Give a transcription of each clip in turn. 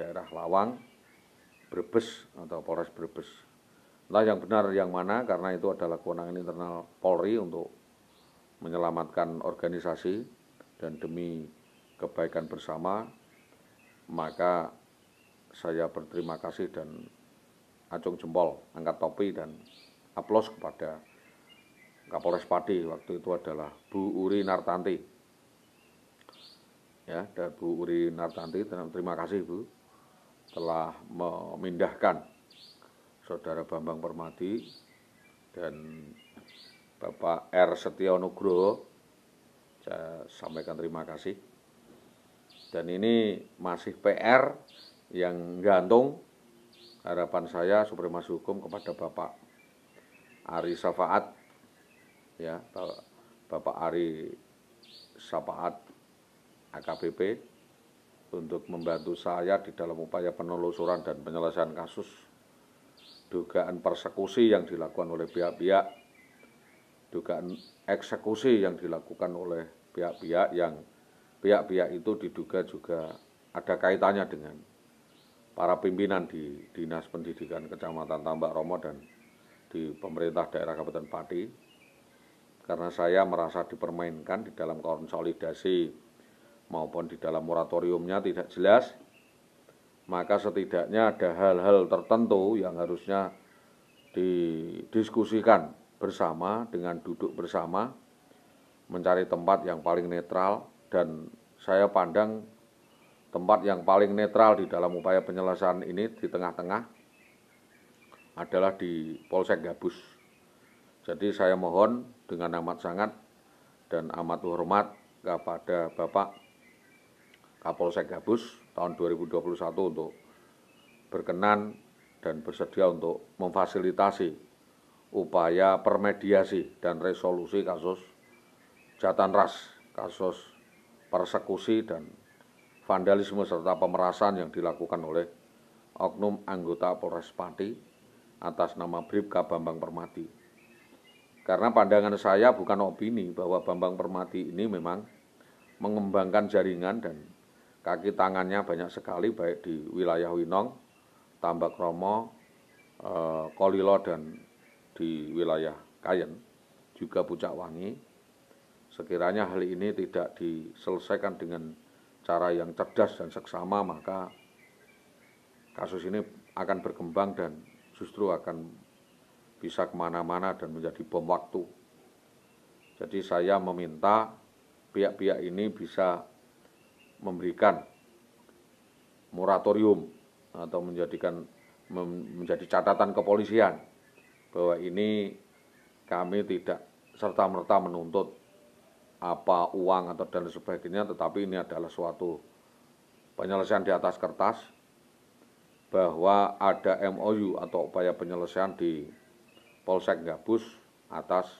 daerah Lawang, Brebes atau Polres Brebes. Entah yang benar yang mana karena itu adalah kewenangan internal Polri untuk menyelamatkan organisasi dan demi kebaikan bersama maka saya berterima kasih dan acung jempol, angkat topi dan aplaus kepada Kapolres Padi waktu itu adalah Bu Uri Nartanti. Ya, dan Bu Uri Nartanti, terima kasih Bu telah memindahkan Saudara Bambang permadi dan Bapak R. Setio Saya sampaikan terima kasih. Dan ini masih PR yang gantung harapan saya supremasi hukum kepada Bapak Ari Safaat ya Bapak Ari Safaat AKBP untuk membantu saya di dalam upaya penelusuran dan penyelesaian kasus dugaan persekusi yang dilakukan oleh pihak-pihak, dugaan eksekusi yang dilakukan oleh pihak-pihak yang pihak-pihak itu diduga juga ada kaitannya dengan para pimpinan di Dinas Pendidikan Kecamatan Tambak Romo dan di pemerintah daerah Kabupaten Pati karena saya merasa dipermainkan di dalam konsolidasi maupun di dalam moratoriumnya tidak jelas, maka setidaknya ada hal-hal tertentu yang harusnya didiskusikan bersama dengan duduk bersama mencari tempat yang paling netral dan saya pandang tempat yang paling netral di dalam upaya penyelesaian ini di tengah-tengah adalah di Polsek Gabus. Jadi saya mohon dengan amat sangat dan amat hormat kepada Bapak Kapolsek Gabus tahun 2021 untuk berkenan dan bersedia untuk memfasilitasi upaya permediasi dan resolusi kasus jatan ras, kasus persekusi dan vandalisme serta pemerasan yang dilakukan oleh oknum anggota Polres Pati atas nama Bribka Bambang Permati. Karena pandangan saya bukan opini bahwa Bambang Permati ini memang mengembangkan jaringan dan kaki tangannya banyak sekali baik di wilayah Winong, Tambak Romo, eh, Kolilo dan di wilayah Kayen juga Pucak Wangi. Sekiranya hal ini tidak diselesaikan dengan cara yang cerdas dan seksama maka kasus ini akan berkembang dan justru akan bisa kemana-mana dan menjadi bom waktu. Jadi saya meminta pihak-pihak ini bisa memberikan moratorium atau menjadikan menjadi catatan kepolisian bahwa ini kami tidak serta-merta menuntut apa uang atau dan sebagainya tetapi ini adalah suatu penyelesaian di atas kertas bahwa ada MOU atau upaya penyelesaian di Polsek Gabus atas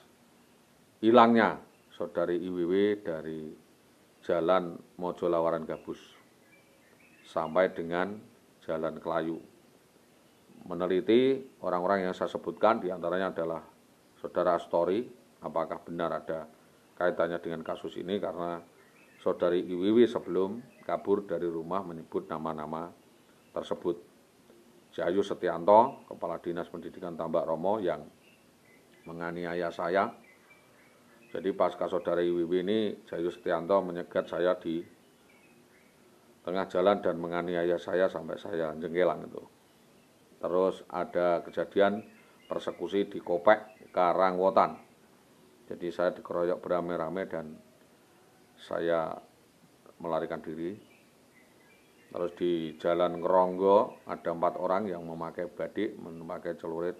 hilangnya saudari IWW dari Jalan Mojo Lawaran Gabus sampai dengan Jalan Kelayu. Meneliti orang-orang yang saya sebutkan diantaranya adalah Saudara Astori, apakah benar ada kaitannya dengan kasus ini karena Saudari Iwiwi sebelum kabur dari rumah menyebut nama-nama tersebut. Jayu Setianto, Kepala Dinas Pendidikan Tambak Romo yang menganiaya saya jadi pasca saudara Iwiwi ini Jayu Setianto menyegat saya di tengah jalan dan menganiaya saya sampai saya jengkelang itu. Terus ada kejadian persekusi di Kopek Karangwotan. Jadi saya dikeroyok beramai-ramai dan saya melarikan diri. Terus di Jalan Ngeronggo ada empat orang yang memakai badik, memakai celurit,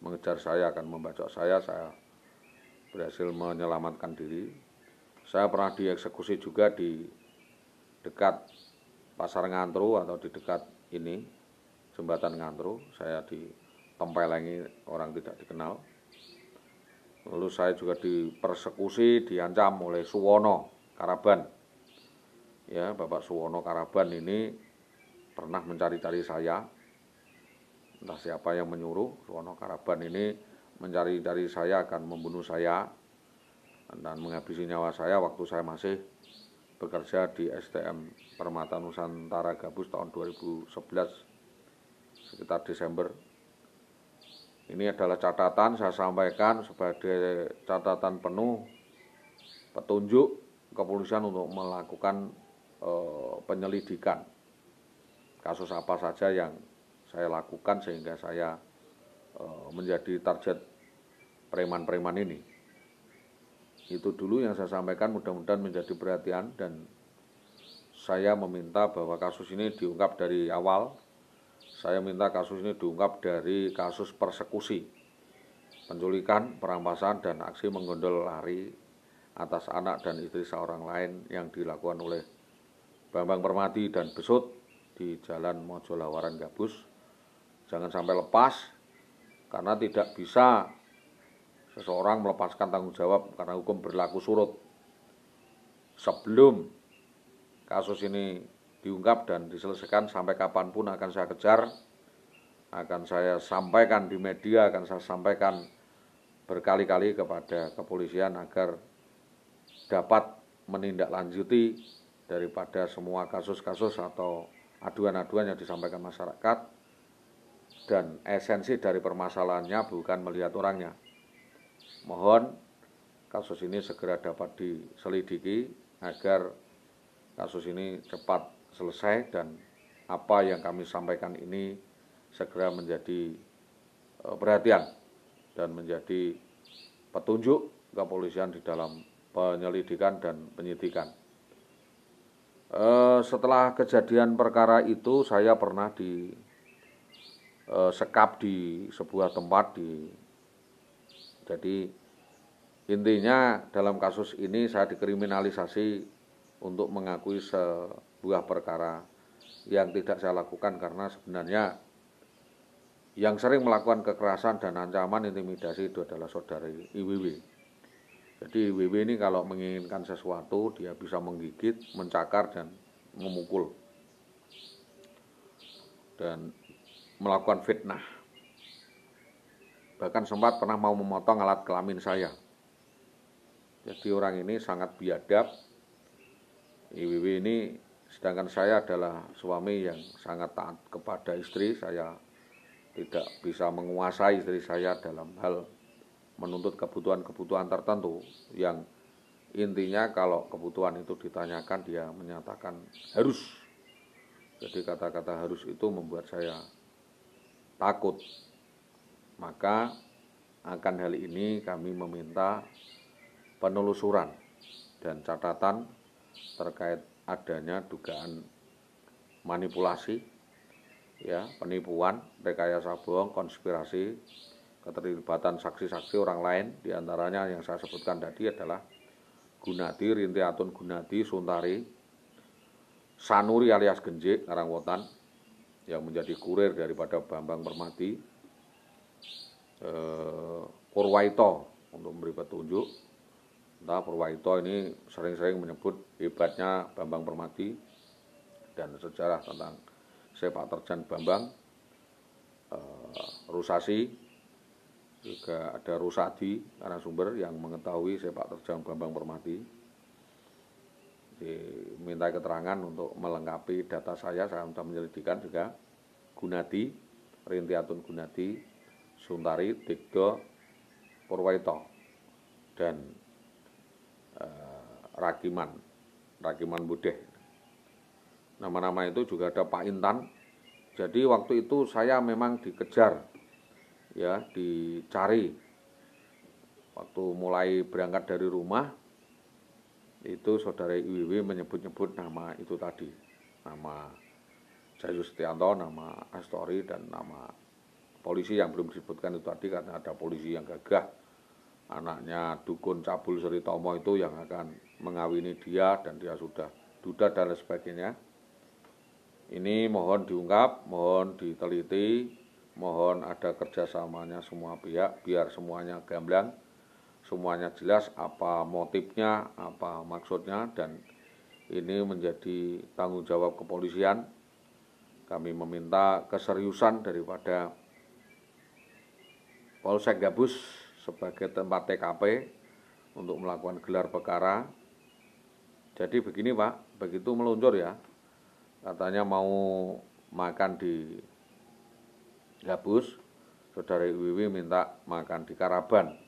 mengejar saya akan membacok saya, saya berhasil menyelamatkan diri. Saya pernah dieksekusi juga di dekat Pasar Ngantru atau di dekat ini jembatan Ngantru, saya ditempelengi orang tidak dikenal. Lalu saya juga dipersekusi, diancam oleh Suwono Karaban. Ya, Bapak Suwono Karaban ini pernah mencari-cari saya. Entah siapa yang menyuruh Suwono Karaban ini mencari dari saya akan membunuh saya dan menghabisi nyawa saya waktu saya masih bekerja di STM Permata Nusantara Gabus tahun 2011 sekitar Desember. Ini adalah catatan saya sampaikan sebagai catatan penuh petunjuk kepolisian untuk melakukan e, penyelidikan kasus apa saja yang saya lakukan sehingga saya Eh, menjadi target preman-preman ini. Itu dulu yang saya sampaikan mudah-mudahan menjadi perhatian dan saya meminta bahwa kasus ini diungkap dari awal. Saya minta kasus ini diungkap dari kasus persekusi, penculikan, perampasan, dan aksi menggondol lari atas anak dan istri seorang lain yang dilakukan oleh Bambang Permati dan Besut di Jalan Mojolawaran Gabus. Jangan sampai lepas, karena tidak bisa seseorang melepaskan tanggung jawab karena hukum berlaku surut. Sebelum kasus ini diungkap dan diselesaikan sampai kapanpun akan saya kejar, akan saya sampaikan di media, akan saya sampaikan berkali-kali kepada kepolisian agar dapat menindaklanjuti daripada semua kasus-kasus atau aduan-aduan yang disampaikan masyarakat dan esensi dari permasalahannya bukan melihat orangnya. Mohon kasus ini segera dapat diselidiki agar kasus ini cepat selesai dan apa yang kami sampaikan ini segera menjadi e, perhatian dan menjadi petunjuk kepolisian di dalam penyelidikan dan penyidikan. E, setelah kejadian perkara itu, saya pernah di eh, sekap di sebuah tempat di jadi intinya dalam kasus ini saya dikriminalisasi untuk mengakui sebuah perkara yang tidak saya lakukan karena sebenarnya yang sering melakukan kekerasan dan ancaman intimidasi itu adalah saudari IWW. Jadi IWW ini kalau menginginkan sesuatu dia bisa menggigit, mencakar dan memukul. Dan melakukan fitnah. Bahkan sempat pernah mau memotong alat kelamin saya. Jadi orang ini sangat biadab. IWW ini sedangkan saya adalah suami yang sangat taat kepada istri, saya tidak bisa menguasai istri saya dalam hal menuntut kebutuhan-kebutuhan tertentu yang intinya kalau kebutuhan itu ditanyakan dia menyatakan harus. Jadi kata-kata harus itu membuat saya takut. Maka akan hal ini kami meminta penelusuran dan catatan terkait adanya dugaan manipulasi ya, penipuan, rekayasa bohong, konspirasi, keterlibatan saksi-saksi orang lain diantaranya yang saya sebutkan tadi adalah Gunadi, Rintiatun Gunadi, Suntari, Sanuri alias Genjik, Karangwotan, yang menjadi kurir daripada Bambang Permati eh, Purwaito untuk memberi petunjuk Nah, Purwaito ini sering-sering menyebut hebatnya Bambang Permati dan sejarah tentang sepak terjang Bambang eh, Rusasi juga ada Rusadi karena sumber yang mengetahui sepak terjang Bambang Permati diminta keterangan untuk melengkapi data saya saya sudah menyelidikan juga Gunadi Rintiatun Gunadi Suntari Digdo Purwaito dan Ragiman eh, Rakiman Rakiman Budeh nama-nama itu juga ada Pak Intan jadi waktu itu saya memang dikejar ya dicari waktu mulai berangkat dari rumah itu saudara IWW menyebut-nyebut nama itu tadi nama Jayu Setianto, nama Astori dan nama polisi yang belum disebutkan itu tadi karena ada polisi yang gagah anaknya dukun Cabul Sri Tomo itu yang akan mengawini dia dan dia sudah duda dan lain sebagainya ini mohon diungkap, mohon diteliti, mohon ada kerjasamanya semua pihak biar semuanya gamblang semuanya jelas apa motifnya, apa maksudnya dan ini menjadi tanggung jawab kepolisian. Kami meminta keseriusan daripada Polsek Gabus sebagai tempat TKP untuk melakukan gelar perkara. Jadi begini Pak, begitu meluncur ya, katanya mau makan di Gabus, saudara Iwiwi minta makan di Karaban.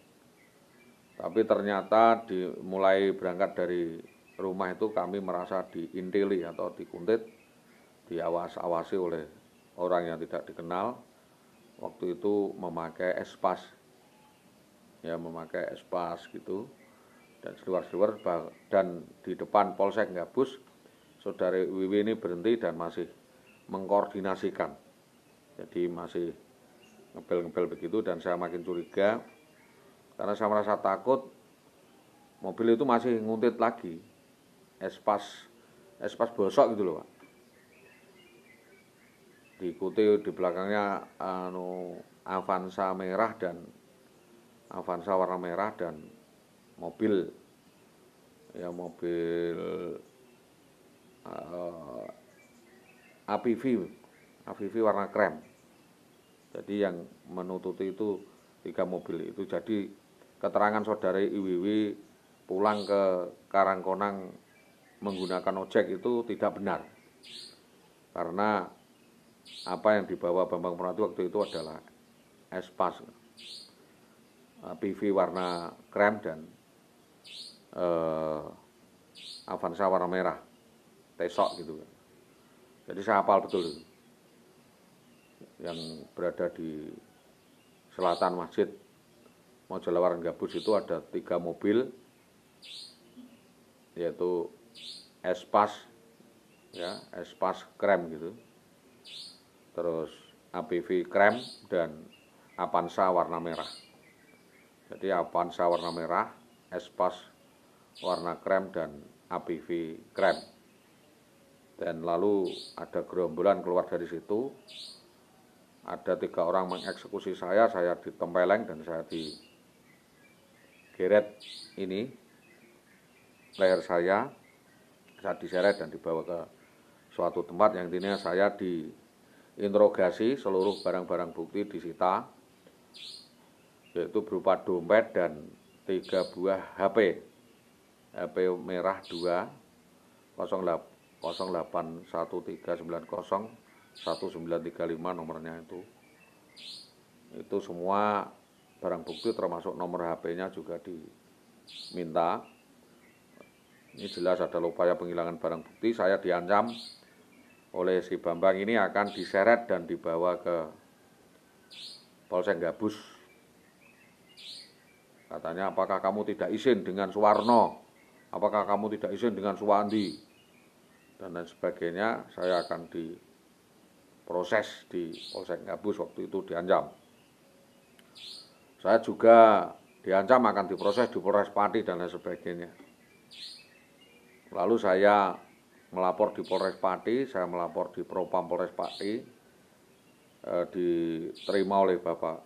Tapi ternyata dimulai berangkat dari rumah itu kami merasa diintili atau dikuntit, diawas-awasi oleh orang yang tidak dikenal. Waktu itu memakai espas, ya memakai espas gitu, dan seluar-seluar dan di depan polsek Gabus, saudari Wiwi ini berhenti dan masih mengkoordinasikan. Jadi masih ngebel-ngebel begitu dan saya makin curiga karena saya merasa takut mobil itu masih nguntit lagi. Espas espas bosok gitu loh, Pak. Diikuti di belakangnya anu Avanza merah dan Avanza warna merah dan mobil ya mobil uh, eh, APV APV warna krem jadi yang menututi itu tiga mobil itu jadi keterangan saudari IWW pulang ke Karangkonang menggunakan ojek itu tidak benar. Karena apa yang dibawa Bambang Purwanto waktu itu adalah espas PV eh, warna krem dan eh, Avanza warna merah tesok gitu Jadi saya hafal betul Yang berada di selatan masjid Mau Majalawar Gabus itu ada tiga mobil yaitu Espas ya Espas krem gitu terus apv krem dan Avanza warna merah jadi Avanza warna merah Espas warna krem dan apv krem dan lalu ada gerombolan keluar dari situ ada tiga orang mengeksekusi saya saya ditempeleng dan saya di geret ini leher saya saat diseret dan dibawa ke suatu tempat yang intinya saya diinterogasi seluruh barang-barang bukti disita yaitu berupa dompet dan tiga buah HP HP merah 2 0813901935 nomornya itu itu semua barang bukti termasuk nomor HP-nya juga diminta. Ini jelas ada upaya penghilangan barang bukti. Saya diancam oleh si Bambang ini akan diseret dan dibawa ke Polsek Gabus. Katanya apakah kamu tidak izin dengan Suwarno? Apakah kamu tidak izin dengan Suwandi? Dan lain sebagainya saya akan diproses di Polsek Gabus waktu itu diancam. Saya juga diancam akan diproses di Polres Pati dan lain sebagainya. Lalu saya melapor di Polres Pati, saya melapor di Propam Polres Pati, eh, diterima oleh Bapak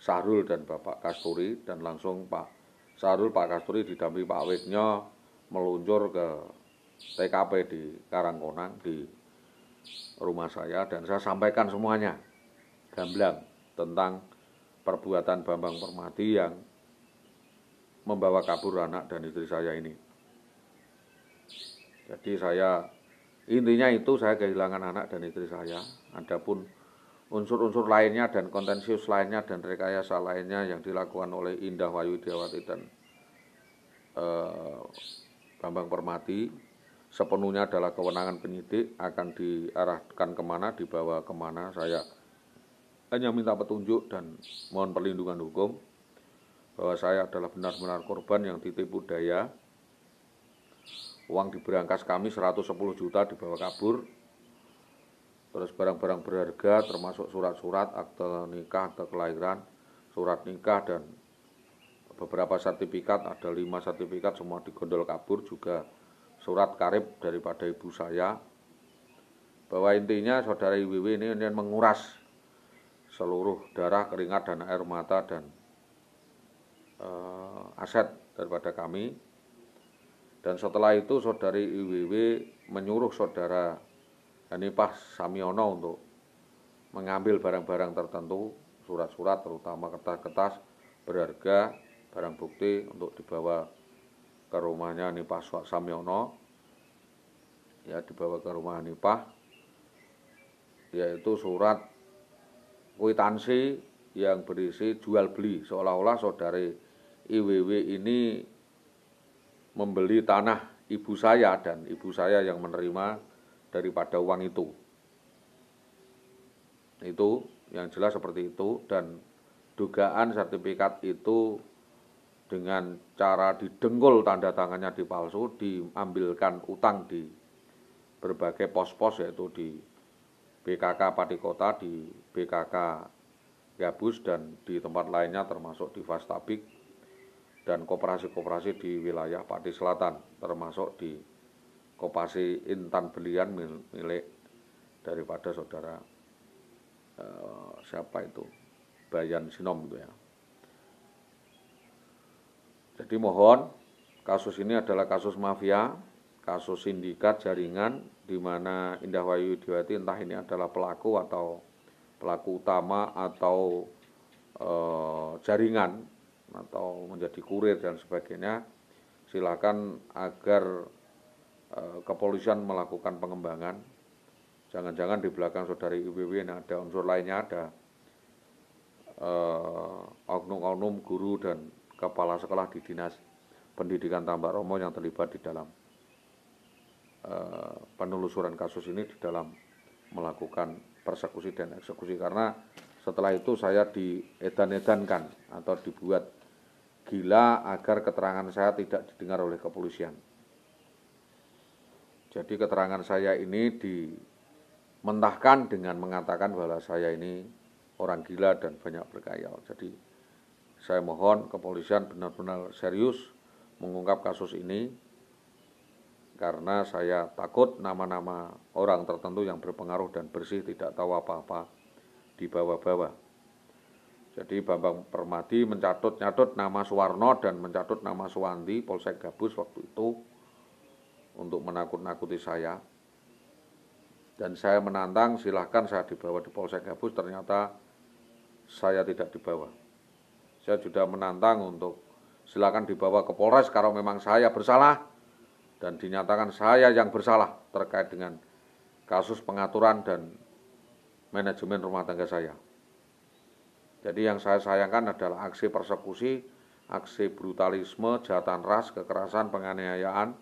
Sahrul dan Bapak Kasturi, dan langsung Pak Sahrul, Pak Kasturi didampingi Pak Witnyo meluncur ke TKP di Karangkonang, di rumah saya, dan saya sampaikan semuanya, gamblang, tentang perbuatan Bambang Permati yang membawa kabur anak dan istri saya ini. Jadi saya intinya itu saya kehilangan anak dan istri saya. Adapun unsur-unsur lainnya dan kontensius lainnya dan rekayasa lainnya yang dilakukan oleh Indah Wayu Dewati dan eh, Bambang Permati sepenuhnya adalah kewenangan penyidik akan diarahkan kemana, dibawa kemana saya hanya minta petunjuk dan mohon perlindungan hukum bahwa saya adalah benar-benar korban yang ditipu daya uang diberangkas kami 110 juta dibawa kabur terus barang-barang berharga termasuk surat-surat akte nikah akte kelahiran surat nikah dan beberapa sertifikat ada lima sertifikat semua digondol kabur juga surat karib daripada ibu saya bahwa intinya saudara IWW ini, ini menguras seluruh darah, keringat, dan air mata dan uh, aset daripada kami. Dan setelah itu saudari IWW menyuruh saudara Hanifah Samiono untuk mengambil barang-barang tertentu, surat-surat terutama kertas-kertas berharga, barang bukti untuk dibawa ke rumahnya Hanifah Samiono. Ya, dibawa ke rumah Hanifah yaitu surat kwitansi yang berisi jual beli seolah-olah saudari IWW ini membeli tanah ibu saya dan ibu saya yang menerima daripada uang itu. Itu yang jelas seperti itu dan dugaan sertifikat itu dengan cara didengkul tanda tangannya dipalsu diambilkan utang di berbagai pos-pos yaitu di BKK Kota di BKK Gabus dan di tempat lainnya termasuk di Vastabik dan kooperasi koperasi di wilayah Pati Selatan termasuk di Kopasi Intan Belian milik daripada saudara eh, siapa itu Bayan Sinom gitu ya. Jadi mohon kasus ini adalah kasus mafia, kasus sindikat jaringan di mana Indah Wayu Diwati entah ini adalah pelaku atau pelaku utama atau e, jaringan atau menjadi kurir dan sebagainya silakan agar e, kepolisian melakukan pengembangan jangan-jangan di belakang saudari IWW ini ada unsur lainnya ada eh, oknum-oknum guru dan kepala sekolah di dinas pendidikan tambah Romo yang terlibat di dalam Eh, penelusuran kasus ini di dalam melakukan persekusi dan eksekusi karena setelah itu saya diedan-edankan atau dibuat gila agar keterangan saya tidak didengar oleh kepolisian. Jadi keterangan saya ini dimentahkan dengan mengatakan bahwa saya ini orang gila dan banyak berkayal. Jadi saya mohon kepolisian benar-benar serius mengungkap kasus ini karena saya takut nama-nama orang tertentu yang berpengaruh dan bersih tidak tahu apa-apa di bawah-bawah. Jadi Bambang Permadi mencatut-nyatut nama Suwarno dan mencatut nama Suwandi, Polsek Gabus waktu itu untuk menakut-nakuti saya. Dan saya menantang silahkan saya dibawa di Polsek Gabus ternyata saya tidak dibawa. Saya sudah menantang untuk silakan dibawa ke Polres kalau memang saya bersalah dan dinyatakan saya yang bersalah terkait dengan kasus pengaturan dan manajemen rumah tangga saya. Jadi yang saya sayangkan adalah aksi persekusi, aksi brutalisme, jahatan ras, kekerasan, penganiayaan,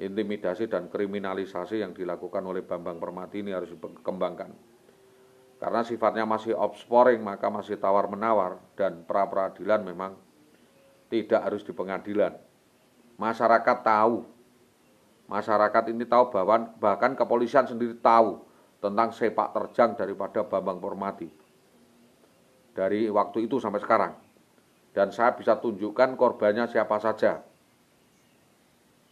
intimidasi dan kriminalisasi yang dilakukan oleh Bambang Permati ini harus dikembangkan. Karena sifatnya masih offsporing, maka masih tawar-menawar dan pra-peradilan memang tidak harus di pengadilan. Masyarakat tahu masyarakat ini tahu bahwa bahkan kepolisian sendiri tahu tentang sepak terjang daripada Bambang Permati. Dari waktu itu sampai sekarang. Dan saya bisa tunjukkan korbannya siapa saja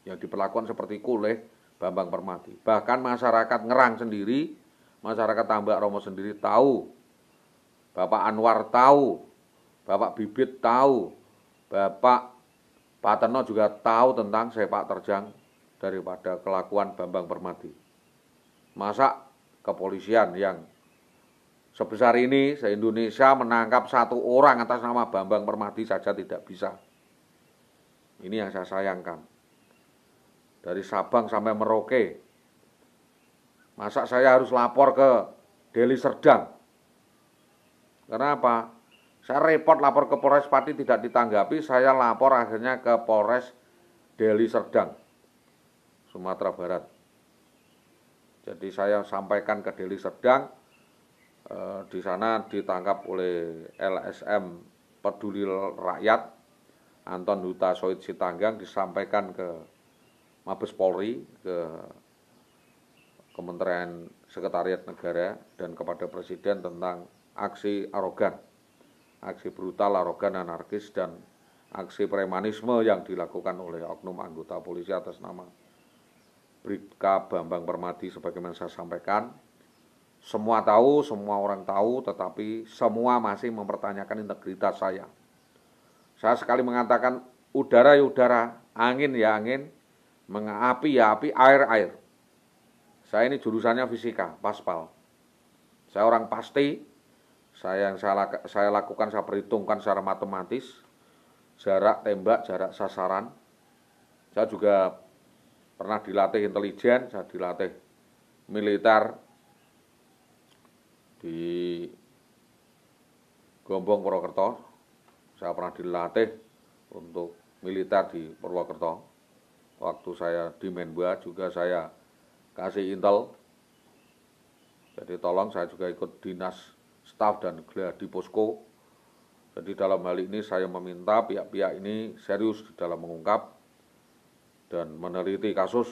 yang diperlakukan seperti oleh Bambang Permati. Bahkan masyarakat Ngerang sendiri, masyarakat Tambak Romo sendiri tahu. Bapak Anwar tahu, Bapak Bibit tahu, Bapak Pateno juga tahu tentang sepak terjang daripada kelakuan Bambang Permati. Masa kepolisian yang sebesar ini se-Indonesia menangkap satu orang atas nama Bambang Permati saja tidak bisa. Ini yang saya sayangkan. Dari Sabang sampai Merauke. Masa saya harus lapor ke Deli Serdang? Karena apa? Saya repot lapor ke Polres Pati tidak ditanggapi, saya lapor akhirnya ke Polres Deli Serdang. Sumatera Barat. Jadi saya sampaikan ke Deli Serdang, eh, di sana ditangkap oleh LSM Peduli Rakyat Anton Huta Soit Sitanggang disampaikan ke Mabes Polri, ke Kementerian Sekretariat Negara dan kepada Presiden tentang aksi arogan, aksi brutal, arogan, anarkis dan aksi premanisme yang dilakukan oleh oknum anggota polisi atas nama Bripka Bambang Permadi sebagaimana saya sampaikan semua tahu, semua orang tahu, tetapi semua masih mempertanyakan integritas saya. Saya sekali mengatakan udara ya udara, angin ya angin, mengapi ya api, air air. Saya ini jurusannya fisika, paspal. Saya orang pasti, saya yang saya, saya lakukan, saya perhitungkan secara matematis, jarak tembak, jarak sasaran. Saya juga pernah dilatih intelijen, saya dilatih militer di Gombong Purwokerto. Saya pernah dilatih untuk militer di Purwokerto. Waktu saya di Menba juga saya kasih intel. Jadi tolong saya juga ikut dinas staf dan di posko. Jadi dalam hal ini saya meminta pihak-pihak ini serius dalam mengungkap dan meneliti kasus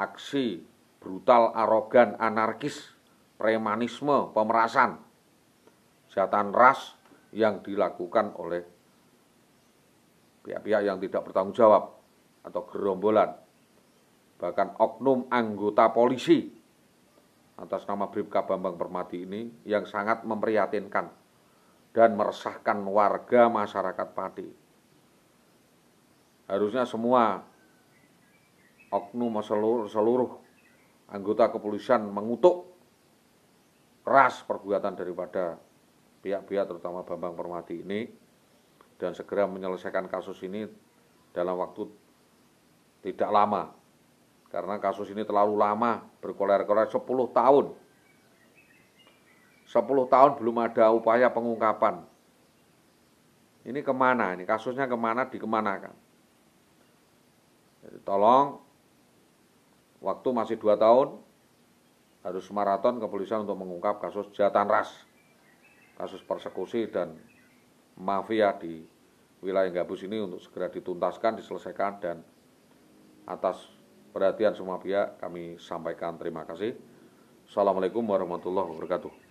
aksi brutal, arogan, anarkis, premanisme, pemerasan, jahatan ras yang dilakukan oleh pihak-pihak yang tidak bertanggung jawab atau gerombolan, bahkan oknum anggota polisi atas nama Bribka Bambang Permadi ini yang sangat memprihatinkan dan meresahkan warga masyarakat Pati harusnya semua oknum seluruh, seluruh anggota kepolisian mengutuk keras perbuatan daripada pihak-pihak terutama Bambang Permadi ini dan segera menyelesaikan kasus ini dalam waktu tidak lama karena kasus ini terlalu lama berkoler-koler 10 tahun 10 tahun belum ada upaya pengungkapan ini kemana ini kasusnya kemana dikemanakan tolong waktu masih dua tahun harus maraton kepolisian untuk mengungkap kasus jahatan ras, kasus persekusi dan mafia di wilayah Gabus ini untuk segera dituntaskan, diselesaikan dan atas perhatian semua pihak kami sampaikan terima kasih. Assalamualaikum warahmatullahi wabarakatuh.